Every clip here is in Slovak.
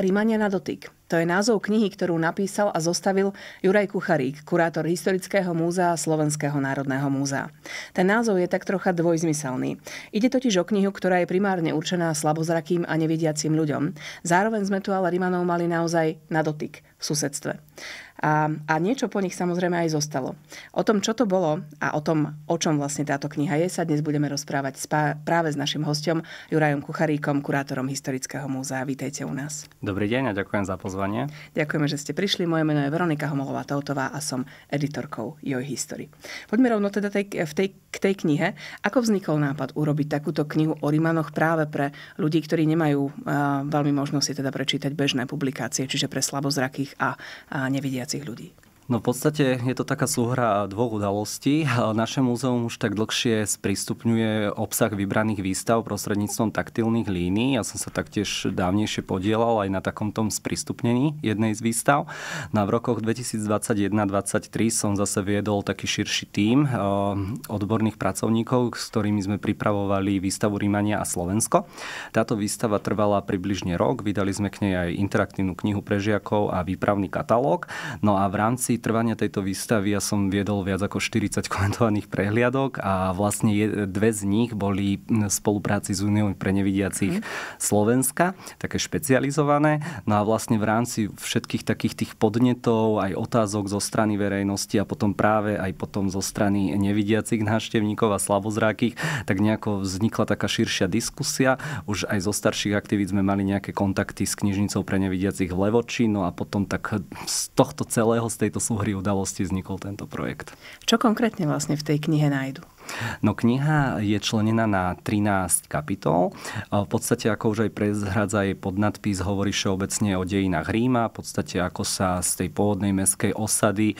Rímania na dotyk to je názov knihy, ktorú napísal a zostavil Juraj Kucharík, kurátor Historického múzea Slovenského národného múzea. Ten názov je tak trocha dvojzmyselný. Ide totiž o knihu, ktorá je primárne určená slabozrakým a nevidiacim ľuďom. Zároveň sme tu ale Rimanov mali naozaj na dotyk v susedstve. A, a niečo po nich samozrejme aj zostalo. O tom, čo to bolo a o tom, o čom vlastne táto kniha je, sa dnes budeme rozprávať spá- práve s našim hostom Jurajom Kucharíkom, kurátorom Historického múzea. Vítejte u nás. Dobrý deň a ďakujem za pozornosť pozvanie. Ďakujeme, že ste prišli. Moje meno je Veronika homolová tautová a som editorkou Joj History. Poďme rovno teda tej, v tej, k tej knihe. Ako vznikol nápad urobiť takúto knihu o Rimanoch práve pre ľudí, ktorí nemajú uh, veľmi možnosti teda prečítať bežné publikácie, čiže pre slabozrakých a, a nevidiacich ľudí? No v podstate je to taká súhra dvoch udalostí. Naše múzeum už tak dlhšie sprístupňuje obsah vybraných výstav prostredníctvom taktilných línií. Ja som sa taktiež dávnejšie podielal aj na takom sprístupnení jednej z výstav. Na no v rokoch 2021-2023 som zase viedol taký širší tím eh, odborných pracovníkov, s ktorými sme pripravovali výstavu Rímania a Slovensko. Táto výstava trvala približne rok. Vydali sme k nej aj interaktívnu knihu pre žiakov a výpravný katalóg. No a v rámci trvania tejto výstavy ja som viedol viac ako 40 komentovaných prehliadok a vlastne dve z nich boli v spolupráci s Uniou pre nevidiacich mm. Slovenska, také špecializované. No a vlastne v rámci všetkých takých tých podnetov, aj otázok zo strany verejnosti a potom práve aj potom zo strany nevidiacich návštevníkov a slabozrákých, tak nejako vznikla taká širšia diskusia. Už aj zo starších aktivít sme mali nejaké kontakty s knižnicou pre nevidiacich v Levoči, no a potom tak z tohto celého, z tejto súhry udalostí vznikol tento projekt. Čo konkrétne vlastne v tej knihe nájdu? No kniha je členená na 13 kapitol. V podstate, ako už aj prezhradza jej podnadpis, hovorí všeobecne o dejinách Ríma, v podstate ako sa z tej pôvodnej meskej osady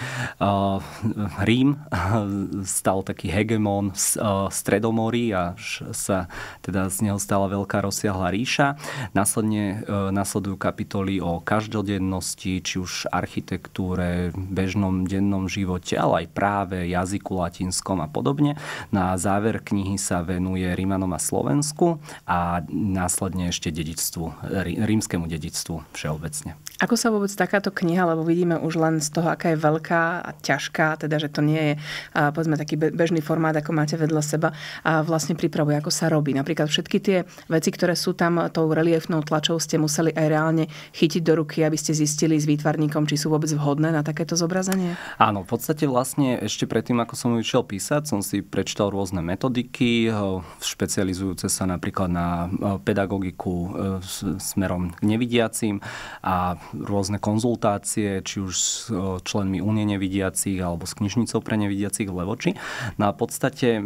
Rím stal taký hegemón z Stredomorí a sa teda z neho stala veľká rozsiahla ríša. Následne e, nasledujú kapitoly o každodennosti, či už architektúre, bežnom dennom živote, ale aj práve, jazyku latinskom a podobne. No a záver knihy sa venuje Rímanom a Slovensku a následne ešte dedictvu, rímskému dedictvu všeobecne. Ako sa vôbec takáto kniha, lebo vidíme už len z toho, aká je veľká a ťažká, teda že to nie je povedzme taký bežný formát, ako máte vedľa seba, a vlastne pripravuje, ako sa robí. Napríklad všetky tie veci, ktoré sú tam tou reliefnou tlačou, ste museli aj reálne chytiť do ruky, aby ste zistili s výtvarníkom, či sú vôbec vhodné na takéto zobrazenie? Áno, v podstate vlastne ešte predtým, ako som ju išiel písať, som si prečítal prečítal rôzne metodiky, eh, špecializujúce sa napríklad na eh, pedagogiku eh, smerom k nevidiacím a rôzne konzultácie, či už s členmi Únie nevidiacich alebo s knižnicou pre nevidiacich v Levoči. No podstate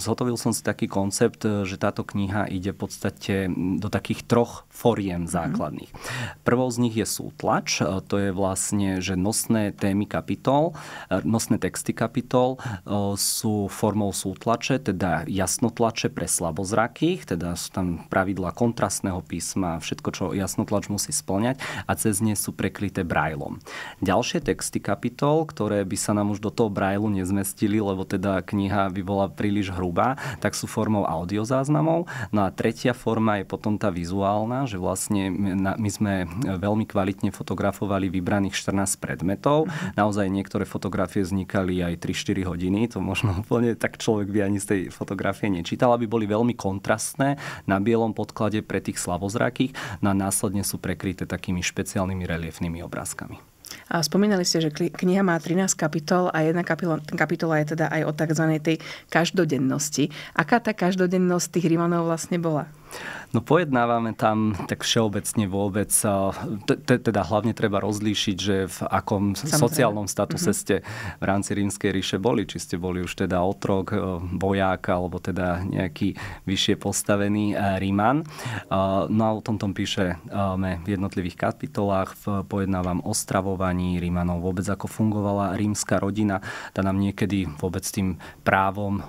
zhotovil som si taký koncept, že táto kniha ide v podstate mm, do takých troch foriem mhm. základných. Mm. Prvou z nich je sútlač, e, to je vlastne, že nosné témy kapitol, e, nosné texty kapitol e, sú formou sútlače, teda jasnotlače pre slabozrakých, teda sú tam pravidla kontrastného písma, všetko, čo jasnotlač musí splňať a cez ne sú prekryté brajlom. Ďalšie texty kapitol, ktoré by sa nám už do toho brajlu nezmestili, lebo teda kniha by bola príliš hrubá, tak sú formou audiozáznamov. No a tretia forma je potom tá vizuálna, že vlastne my sme sme e, veľmi kvalitne fotografovali vybraných 14 predmetov. Mhm. Naozaj niektoré fotografie vznikali aj 3-4 hodiny, to možno úplne tak človek by ani z tej fotografie nečítal, aby boli veľmi kontrastné na bielom podklade pre tých slavozrakých, no a následne sú prekryté takými špeciálnymi reliefnými obrázkami. A spomínali ste, že kniha má 13 kapitol a jedna kapitola je teda aj o tzv. tej každodennosti. Aká tá každodennosť tých Rimanov vlastne bola? No pojednávame tam tak všeobecne vôbec, teda hlavne treba rozlíšiť, že v akom Samozrejme. sociálnom statuse mhm. ste v rámci rímskej ríše boli, či ste boli už teda otrok, e, voják alebo teda nejaký vyššie postavený e, Ríman. No a o tom tom píšeme e, v jednotlivých kapitolách, pojednávam o stravovaní Rímanov, vôbec ako fungovala rímska rodina, tá nám niekedy vôbec tým právom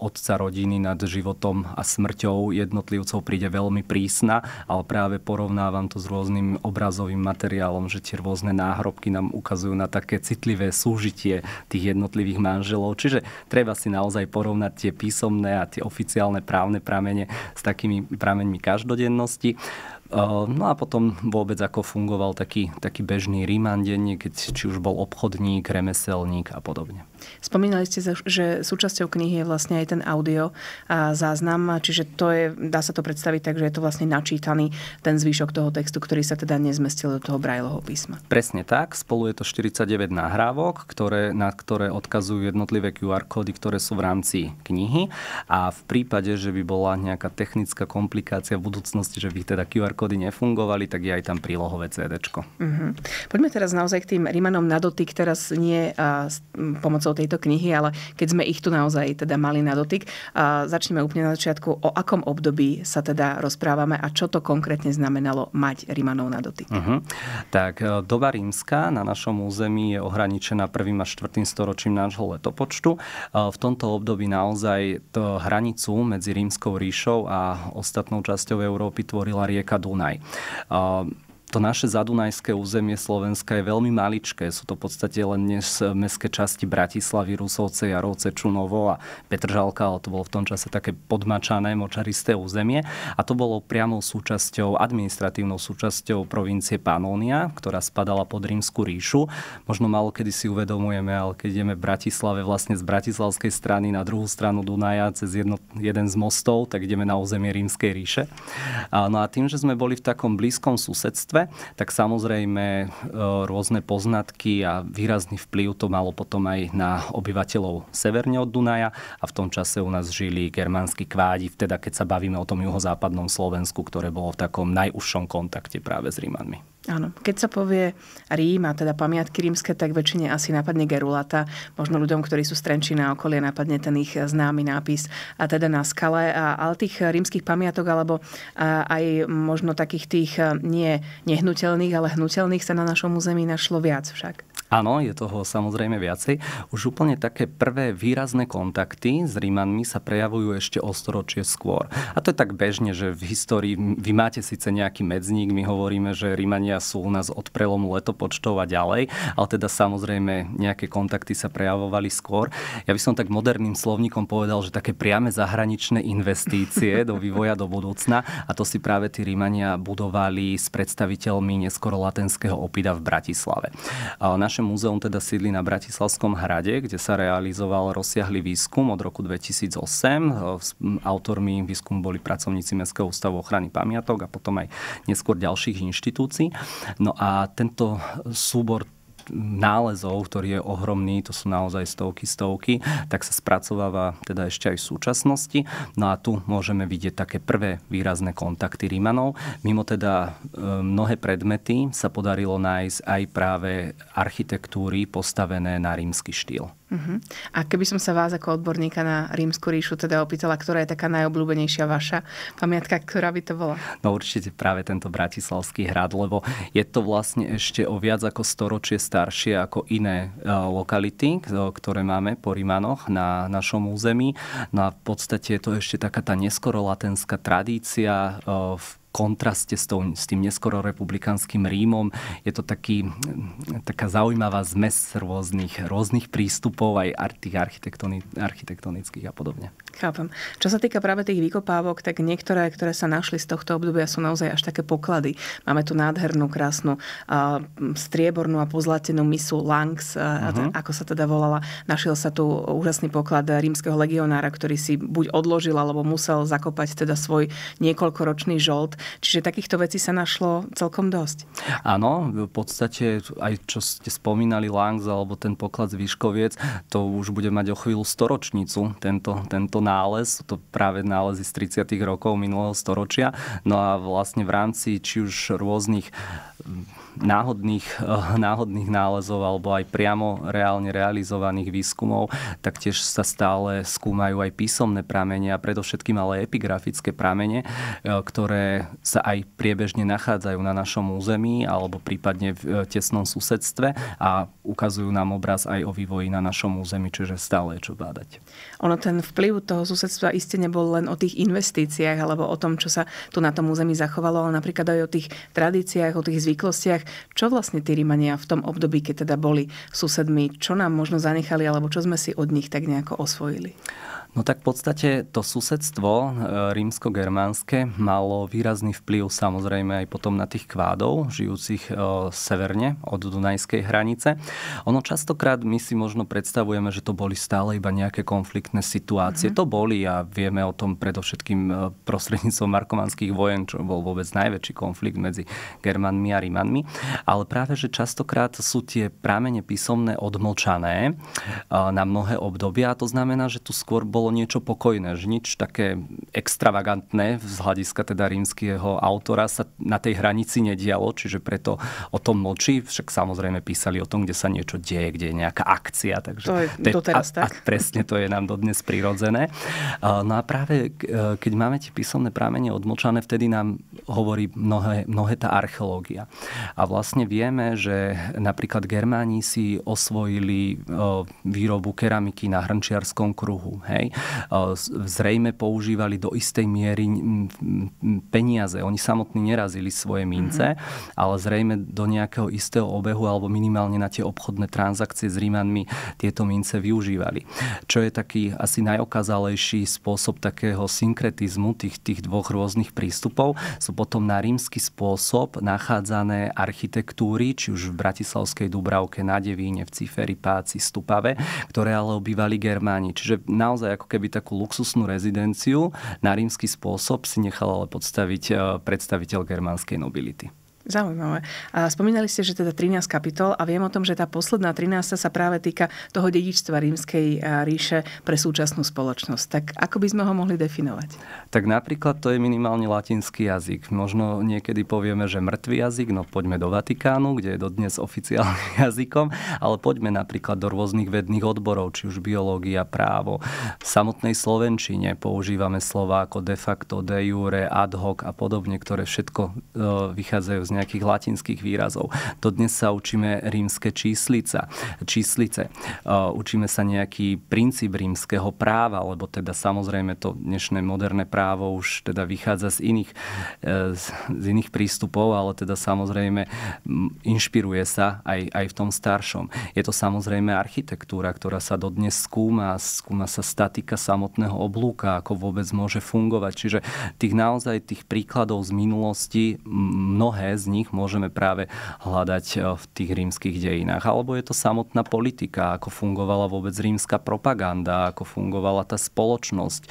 otca rodiny nad životom a smrťou jednotlivcov umelcov príde veľmi prísna, ale práve porovnávam to s rôznym obrazovým materiálom, že tie rôzne náhrobky nám ukazujú na také citlivé súžitie tých jednotlivých manželov. Čiže treba si naozaj porovnať tie písomné a tie oficiálne právne pramene s takými prameňmi každodennosti. Ehm, no a potom vôbec ako fungoval taký, taký bežný Ríman keď či už bol obchodník, remeselník a podobne. Spomínali ste, že súčasťou knihy je vlastne aj ten audio a záznam, čiže to je, dá sa to predstaviť tak, že je to vlastne načítaný ten zvyšok toho textu, ktorý sa teda nezmestil do toho brajloho písma. Presne tak, spolu je to 49 nahrávok, ktoré, na ktoré odkazujú jednotlivé QR kódy, ktoré sú v rámci knihy a v prípade, že by bola nejaká technická komplikácia v budúcnosti, že by teda QR kódy nefungovali, tak je aj tam prílohové CD. Uh-huh. Mhm. Poďme teraz naozaj k tým Rimanom na dotyk, teraz nie a, s, pomocou tejto knihy, ale keď sme ich tu naozaj teda mali na dotyk, a, začneme úplne na začiatku, o akom období sa teda rozprávame a čo to konkrétne znamenalo mať Rimanov na dotyk. Uh-huh. Tak e, doba rímska na našom území je ohraničená prvým a 4. storočím nášho letopočtu. E, v tomto období naozaj hranicu medzi rímskou ríšou a ostatnou časťou Európy tvorila rieka Duna all night. Um, to naše zadunajské územie Slovenska je veľmi maličké. Sú to v podstate len dnes eh, mestské časti Bratislavy, Rusovce, Jarovce, Čunovo a Petržalka, ale to bolo v tom čase také podmačané, močaristé územie. A to bolo priamou súčasťou, administratívnou súčasťou provincie Panónia, ktorá spadala pod Rímsku ríšu. Možno málo kedy si uvedomujeme, ale keď ideme v Bratislave vlastne z bratislavskej strany na druhú stranu Dunaja cez jedno, jeden z mostov, tak ideme na územie Rímskej ríše. A, no a tým, že sme boli v takom blízkom susedstve, Európe, tak samozrejme e, rôzne poznatky a výrazný vplyv to malo potom aj na obyvateľov severne od Dunaja a v tom čase u nás žili germánsky kvádi, teda keď sa bavíme o tom juhozápadnom Slovensku, ktoré bolo v takom najúžšom kontakte práve s Rímanmi. Áno, keď sa povie Rím a teda pamiatky rímske, tak väčšine asi napadne Gerulata. Možno ľuďom, ktorí sú strenčí na okolie, napadne ten ich známy nápis a teda na skale. A, ale tých eh, rímskych pamiatok alebo a, aj možno takých tých eh, nie nehnuteľných, ale hnuteľných sa na našom území našlo viac však. Áno, je toho samozrejme viacej. Už úplne také prvé výrazné kontakty s Rímanmi sa prejavujú ešte o storočie skôr. A to je tak bežne, že v histórii vy máte síce nejaký medzník, my hovoríme, že Rímania sú u nás od prelomu letopočtov a ďalej, ale teda samozrejme nejaké kontakty sa prejavovali skôr. Ja by som tak moderným slovníkom povedal, že také priame zahraničné investície do vývoja do budúcna a to si práve tí Rímania budovali s predstaviteľmi neskoro latenského opida v Bratislave. Naše naše múzeum teda sídli na Bratislavskom hrade, kde sa realizoval rozsiahly výskum od roku 2008. E, autormi výskumu boli pracovníci Mestského ústavu ochrany pamiatok a potom aj neskôr ďalších inštitúcií. No a tento súbor nálezov, ktorý je ohromný, to sú naozaj stovky, stovky, tak sa spracováva teda ešte aj v súčasnosti. No a tu môžeme vidieť také prvé výrazné kontakty Rímanov. Mimo teda e, mnohé predmety sa podarilo nájsť aj práve architektúry postavené na rímsky štýl. Uh-huh. A keby som sa vás ako odborníka na rímsku ríšu teda opýtala, ktorá je taká najobľúbenejšia vaša pamiatka, ktorá by to bola? No určite práve tento Bratislavský hrad, lebo je to vlastne ešte o viac ako storočie staršie ako iné e, lokality, ktoré máme po Rímanoch na našom území. No a v podstate je to ešte taká tá neskorolatenská tradícia e, v kontraste s, tou, s tým neskoro republikánskym Rímom. Je to taký, taká zaujímavá zmes rôznych, rôznych prístupov aj tých architektonických a podobne. Chápem. Čo sa týka práve tých vykopávok, tak niektoré, ktoré sa našli z tohto obdobia, sú naozaj až také poklady. Máme tu nádhernú, krásnu uh, striebornú a pozlatenú misu Lanx, uh, uh-huh. ako sa teda volala. Našiel sa tu úžasný poklad rímskeho legionára, ktorý si buď odložil, alebo musel zakopať teda svoj niekoľkoročný žolt. Čiže takýchto vecí sa našlo celkom dosť. Áno, v podstate aj čo ste spomínali Lanx alebo ten poklad z Výškoviec, to už bude mať o chvíľu storočnicu, tento, tento nález, sú to práve nálezy z 30. rokov minulého storočia. No a vlastne v rámci či už rôznych náhodných, náhodných nálezov alebo aj priamo reálne realizovaných výskumov, tak tiež sa stále skúmajú aj písomné pramene a predovšetkým ale epigrafické pramene, e, ktoré sa aj priebežne nachádzajú na našom území alebo prípadne v e, tesnom susedstve a ukazujú nám obraz aj o vývoji na našom území, čiže stále je čo bádať. Ono ten vplyv toho susedstva iste nebol len o tých investíciách alebo o tom, čo sa tu na tom území zachovalo, ale napríklad aj o tých tradíciách, o tých zvyklostiach zvyklostiach, čo vlastne tí Rímania v tom období, keď teda boli susedmi, čo nám možno zanechali alebo čo sme si od nich tak nejako osvojili? No tak v podstate to susedstvo e, rímsko-germánske malo výrazný vplyv samozrejme aj potom na tých kvádov, žijúcich e, severne od Dunajskej hranice. Ono častokrát my si možno predstavujeme, že to boli stále iba nejaké konfliktné situácie. Mm-hmm. To boli a vieme o tom predovšetkým e, prostredníctvom markomanských vojen, čo bol vôbec najväčší konflikt medzi Germanmi a Rímanmi. Ale práve, že častokrát sú tie prámene písomné odmlčané na mnohé obdobia a to znamená, že tu skôr bol bolo niečo pokojné, že nič také extravagantné z hľadiska teda rímskeho autora sa na tej hranici nedialo, čiže preto o tom mlčí, však samozrejme písali o tom, kde sa niečo deje, kde je nejaká akcia, takže to je, to doteraz, a, tak. a presne to je nám dodnes prirodzené. No a práve e, keď máme tie písomné prámene odmlčané, vtedy nám hovorí mnohé, mnohé tá archeológia. A vlastne vieme, že napríklad Germáni si osvojili e, výrobu keramiky na hrnčiarskom kruhu. Hej? Eh, zrejme používali do istej miery peniaze. Oni samotní nerazili svoje mince, mm-hmm. ale zrejme do nejakého istého obehu alebo minimálne na tie obchodné transakcie s Rímanmi tieto mince využívali. Čo je taký asi najokázalejší spôsob takého synkretizmu tých, tých dvoch rôznych prístupov, sú potom na rímsky spôsob nachádzané architektúry, či už v Bratislavskej Dubravke, na Devíne, v Ciferi, Páci, Stupave, ktoré ale obývali Germáni. Čiže naozaj ako keby takú luxusnú rezidenciu. Na rímsky spôsob si nechal ale podstaviť eh, predstaviteľ germánskej nobility. Zaujímavé. A spomínali ste, že teda 13 kapitol a viem o tom, že tá posledná 13 sa práve týka toho dedičstva rímskej ríše pre súčasnú spoločnosť. Tak ako by sme ho mohli definovať? Tak napríklad to je minimálne latinský jazyk. Možno niekedy povieme, že mŕtvý jazyk, no poďme do Vatikánu, kde je dodnes oficiálnym jazykom, ale poďme napríklad do rôznych vedných odborov, či už biológia, právo. V samotnej slovenčine používame slova ako de facto, de jure, ad hoc a podobne, ktoré všetko e, vychádzajú z nejakých latinských výrazov. Dnes sa učíme rímske číslica, číslice. Učíme sa nejaký princíp rímskeho práva, lebo teda samozrejme to dnešné moderné právo už teda vychádza z iných, e, z iných prístupov, ale teda samozrejme inšpiruje sa aj, aj v tom staršom. Je to samozrejme architektúra, ktorá sa dodnes skúma, skúma sa statika samotného oblúka, ako vôbec môže fungovať. Čiže tých naozaj tých príkladov z minulosti mnohé z nich môžeme práve hľadať e, v tých rímskych dejinách. Alebo je to samotná politika, ako fungovala vôbec rímska propaganda, ako fungovala tá spoločnosť.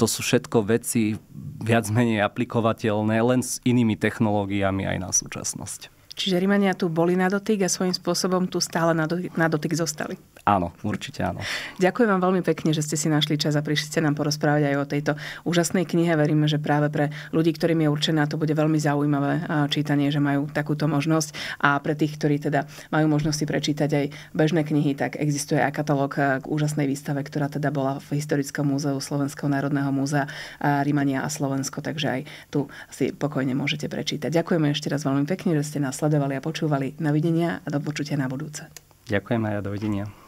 To sú všetko veci viac menej aplikovateľné len s inými technológiami aj na súčasnosť. Čiže Rímania tu boli na dotyk a svojím spôsobom tu stále na dotyk, na dotyk zostali. Áno, určite áno. Ďakujem vám veľmi pekne, že ste si našli čas a prišli ste nám porozprávať aj o tejto úžasnej knihe. Veríme, že práve pre ľudí, ktorým je určená, to bude veľmi zaujímavé čítanie, že majú takúto možnosť. A pre tých, ktorí teda majú možnosť si prečítať aj bežné knihy, tak existuje aj katalóg k úžasnej výstave, ktorá teda bola v Historickom múzeu Slovenského národného múzea Rímania a Slovensko, takže aj tu si pokojne môžete prečítať. Ďakujeme ešte raz veľmi pekne, že ste nás sledovali a počúvali. videnia a do počutia na budúce. Ďakujem aj a dovidenia.